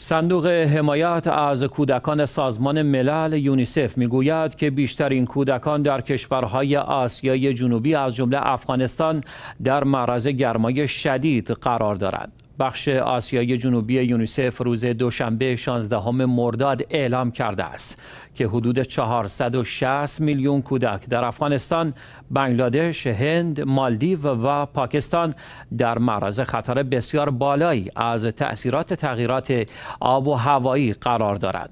صندوق حمایت از کودکان سازمان ملل یونیسف میگوید که بیشترین کودکان در کشورهای آسیای جنوبی از جمله افغانستان در معرض گرمای شدید قرار دارند. بخش آسیای جنوبی یونیسف روز دوشنبه 16 مرداد اعلام کرده است که حدود 460 میلیون کودک در افغانستان، بنگلادش، هند، مالدیو و پاکستان در معرض خطر بسیار بالایی از تأثیرات تغییرات آب و هوایی قرار دارند.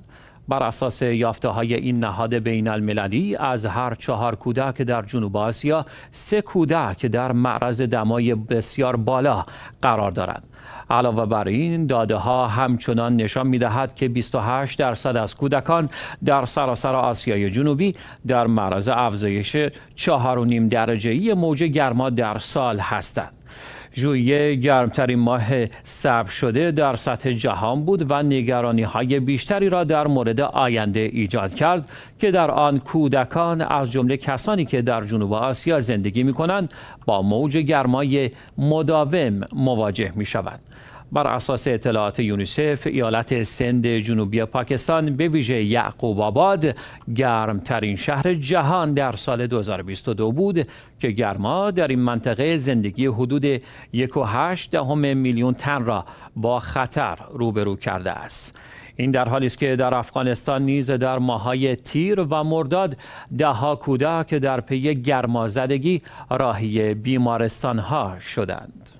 بر اساس یافته های این نهاد بین المللی از هر چهار کودک در جنوب آسیا سه کودک در معرض دمای بسیار بالا قرار دارند. علاوه بر این داده ها همچنان نشان می دهد که 28 درصد از کودکان در سراسر آسیای جنوبی در معرض افزایش 4.5 درجه ای موج گرما در سال هستند. ژوئیه گرمترین ماه ثبت شده در سطح جهان بود و نگرانی های بیشتری را در مورد آینده ایجاد کرد که در آن کودکان از جمله کسانی که در جنوب آسیا زندگی می کنند با موج گرمای مداوم مواجه می شوند. بر اساس اطلاعات یونیسف ایالت سند جنوبی پاکستان به ویژه یعقوب آباد گرمترین شهر جهان در سال 2022 بود که گرما در این منطقه زندگی حدود 1.8 میلیون تن را با خطر روبرو کرده است این در حالی است که در افغانستان نیز در ماهای تیر و مرداد دهها کودک در پی گرمازدگی راهی بیمارستان ها شدند